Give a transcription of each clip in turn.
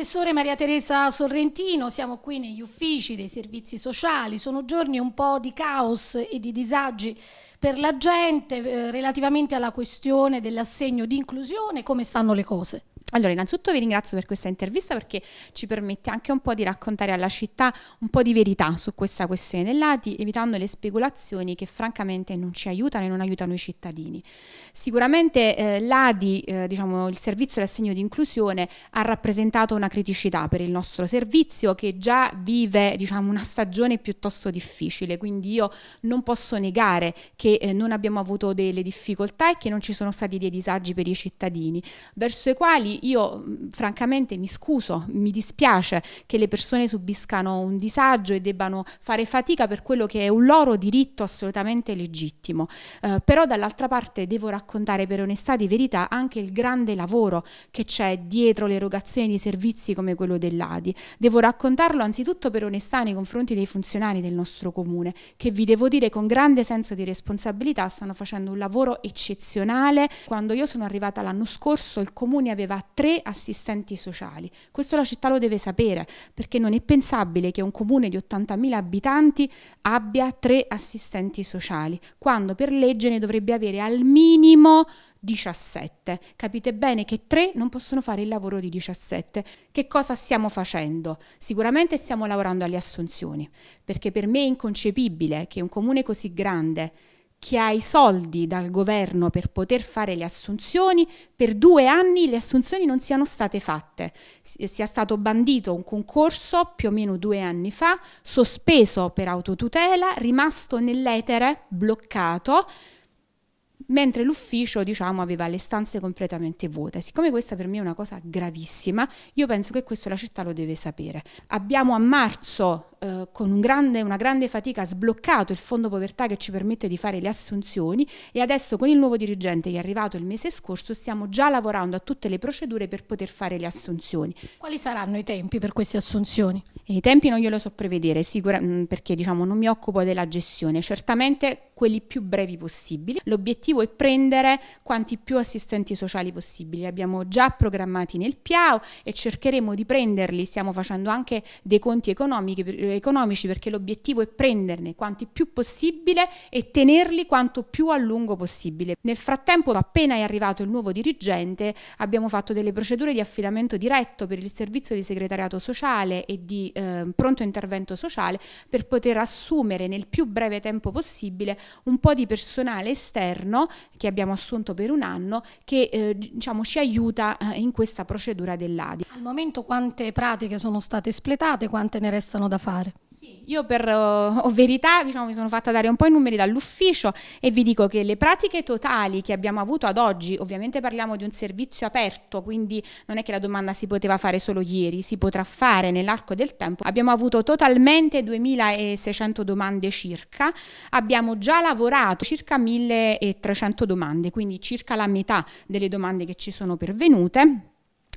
Assessore Maria Teresa Sorrentino, siamo qui negli uffici dei servizi sociali, sono giorni un po' di caos e di disagi per la gente eh, relativamente alla questione dell'assegno di inclusione, come stanno le cose? Allora, innanzitutto vi ringrazio per questa intervista perché ci permette anche un po' di raccontare alla città un po' di verità su questa questione dell'ATI, evitando le speculazioni che francamente non ci aiutano e non aiutano i cittadini. Sicuramente eh, l'ADI, eh, diciamo il servizio di assegno di inclusione, ha rappresentato una criticità per il nostro servizio che già vive diciamo, una stagione piuttosto difficile, quindi io non posso negare che eh, non abbiamo avuto delle difficoltà e che non ci sono stati dei disagi per i cittadini, verso i quali quali io francamente mi scuso, mi dispiace che le persone subiscano un disagio e debbano fare fatica per quello che è un loro diritto assolutamente legittimo. Eh, però dall'altra parte devo raccontare per onestà di verità anche il grande lavoro che c'è dietro l'erogazione di servizi come quello dell'ADI. Devo raccontarlo anzitutto per onestà nei confronti dei funzionari del nostro comune, che vi devo dire con grande senso di responsabilità stanno facendo un lavoro eccezionale. Quando io sono arrivata l'anno scorso il comune aveva tre assistenti sociali. Questo la città lo deve sapere perché non è pensabile che un comune di 80.000 abitanti abbia tre assistenti sociali, quando per legge ne dovrebbe avere al minimo 17. Capite bene che tre non possono fare il lavoro di 17. Che cosa stiamo facendo? Sicuramente stiamo lavorando alle assunzioni, perché per me è inconcepibile che un comune così grande che ha i soldi dal governo per poter fare le assunzioni, per due anni le assunzioni non siano state fatte. Sia stato bandito un concorso più o meno due anni fa, sospeso per autotutela, rimasto nell'etere, bloccato, mentre l'ufficio diciamo, aveva le stanze completamente vuote. Siccome questa per me è una cosa gravissima, io penso che questo la città lo deve sapere. Abbiamo a marzo eh, con un grande, una grande fatica sbloccato il fondo povertà che ci permette di fare le assunzioni e adesso con il nuovo dirigente che è arrivato il mese scorso stiamo già lavorando a tutte le procedure per poter fare le assunzioni. Quali saranno i tempi per queste assunzioni? E I tempi non glielo so prevedere, sicura, mm, perché diciamo, non mi occupo della gestione. Certamente quelli più brevi possibili. L'obiettivo è prendere quanti più assistenti sociali possibili. Li abbiamo già programmati nel Piau e cercheremo di prenderli. Stiamo facendo anche dei conti economici perché l'obiettivo è prenderne quanti più possibile e tenerli quanto più a lungo possibile. Nel frattempo, appena è arrivato il nuovo dirigente, abbiamo fatto delle procedure di affidamento diretto per il servizio di segretariato sociale e di eh, pronto intervento sociale per poter assumere nel più breve tempo possibile un po' di personale esterno che abbiamo assunto per un anno che eh, diciamo, ci aiuta eh, in questa procedura dell'ADI. Al momento quante pratiche sono state espletate, quante ne restano da fare? io per uh, verità diciamo, mi sono fatta dare un po' i numeri dall'ufficio e vi dico che le pratiche totali che abbiamo avuto ad oggi, ovviamente parliamo di un servizio aperto, quindi non è che la domanda si poteva fare solo ieri, si potrà fare nell'arco del tempo. Abbiamo avuto totalmente 2600 domande circa, abbiamo già lavorato circa 1300 domande, quindi circa la metà delle domande che ci sono pervenute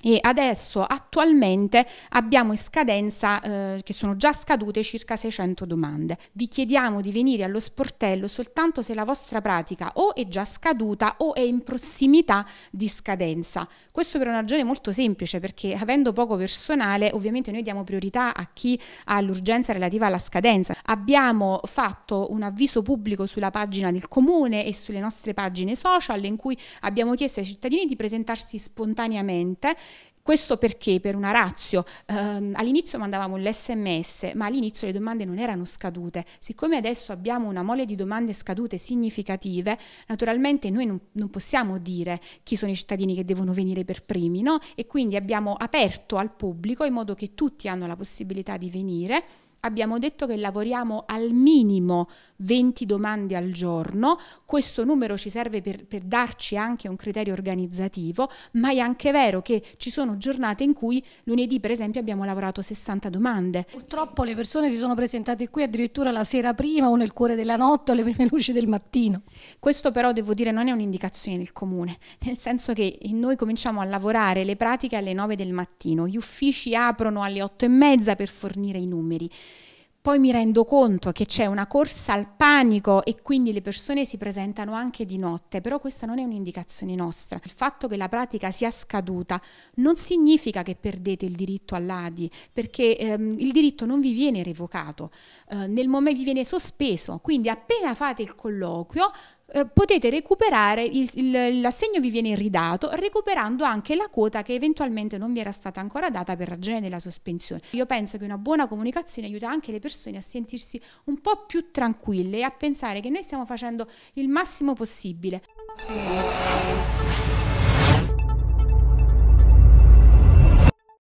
e adesso attualmente abbiamo in scadenza eh, che sono già scadute circa 600 domande. Vi chiediamo di venire allo sportello soltanto se la vostra pratica o è già scaduta o è in prossimità di scadenza. Questo per una ragione molto semplice perché avendo poco personale ovviamente noi diamo priorità a chi ha l'urgenza relativa alla scadenza. Abbiamo fatto un avviso pubblico sulla pagina del comune e sulle nostre pagine social in cui abbiamo chiesto ai cittadini di presentarsi spontaneamente questo perché per una razio ehm, all'inizio mandavamo l'SMS, ma all'inizio le domande non erano scadute. Siccome adesso abbiamo una mole di domande scadute significative, naturalmente noi non, non possiamo dire chi sono i cittadini che devono venire per primi, no? E quindi abbiamo aperto al pubblico in modo che tutti hanno la possibilità di venire abbiamo detto che lavoriamo al minimo 20 domande al giorno, questo numero ci serve per, per, darci anche un criterio organizzativo, ma è anche vero che ci sono giornate in cui lunedì per esempio abbiamo lavorato 60 domande. Purtroppo le persone si sono presentate qui addirittura la sera prima o nel cuore della notte o alle prime luci del mattino. Questo però devo dire non è un'indicazione del comune, nel senso che noi cominciamo a lavorare le pratiche alle 9 del mattino, gli uffici aprono alle 8 e mezza per fornire i numeri poi mi rendo conto che c'è una corsa al panico e quindi le persone si presentano anche di notte, però questa non è un'indicazione nostra. Il fatto che la pratica sia scaduta non significa che perdete il diritto all'ADI, perché ehm, il diritto non vi viene revocato, eh, nel momento vi viene sospeso, quindi appena fate il colloquio eh, potete recuperare, il, il, l'assegno vi viene ridato recuperando anche la quota che eventualmente non vi era stata ancora data per ragione della sospensione. Io penso che una buona comunicazione aiuta anche le persone a sentirsi un po' più tranquille e a pensare che noi stiamo facendo il massimo possibile.